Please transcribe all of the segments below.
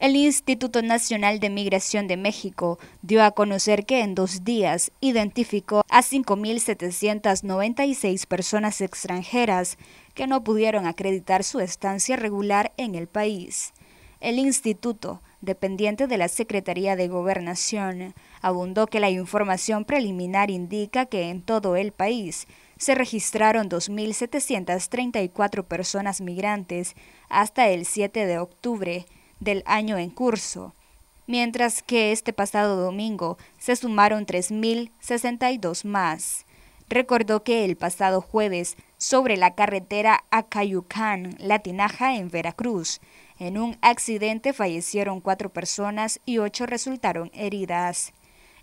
El Instituto Nacional de Migración de México dio a conocer que en dos días identificó a 5.796 personas extranjeras que no pudieron acreditar su estancia regular en el país. El instituto, dependiente de la Secretaría de Gobernación, abundó que la información preliminar indica que en todo el país se registraron 2.734 personas migrantes hasta el 7 de octubre, del año en curso, mientras que este pasado domingo se sumaron 3.062 más. Recordó que el pasado jueves, sobre la carretera Acayucán, latinaja en Veracruz, en un accidente fallecieron cuatro personas y ocho resultaron heridas.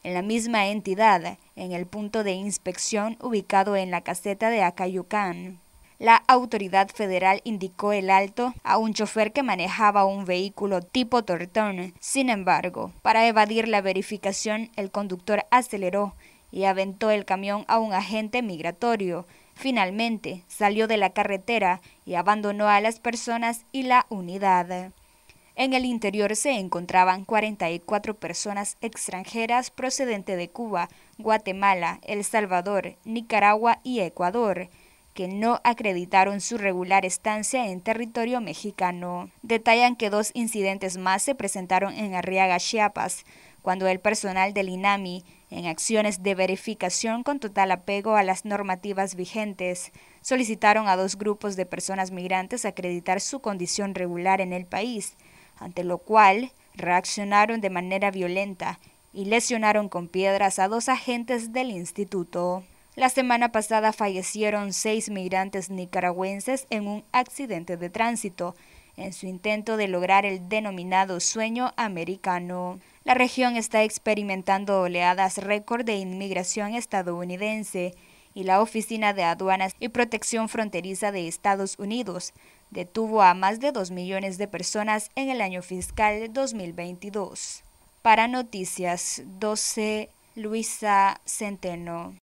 En la misma entidad, en el punto de inspección ubicado en la caseta de Acayucán, la autoridad federal indicó el alto a un chofer que manejaba un vehículo tipo tortón. Sin embargo, para evadir la verificación, el conductor aceleró y aventó el camión a un agente migratorio. Finalmente, salió de la carretera y abandonó a las personas y la unidad. En el interior se encontraban 44 personas extranjeras procedentes de Cuba, Guatemala, El Salvador, Nicaragua y Ecuador que no acreditaron su regular estancia en territorio mexicano. Detallan que dos incidentes más se presentaron en Arriaga, Chiapas, cuando el personal del INAMI, en acciones de verificación con total apego a las normativas vigentes, solicitaron a dos grupos de personas migrantes acreditar su condición regular en el país, ante lo cual reaccionaron de manera violenta y lesionaron con piedras a dos agentes del instituto. La semana pasada fallecieron seis migrantes nicaragüenses en un accidente de tránsito, en su intento de lograr el denominado sueño americano. La región está experimentando oleadas récord de inmigración estadounidense y la Oficina de Aduanas y Protección Fronteriza de Estados Unidos detuvo a más de 2 millones de personas en el año fiscal 2022. Para Noticias 12, Luisa Centeno.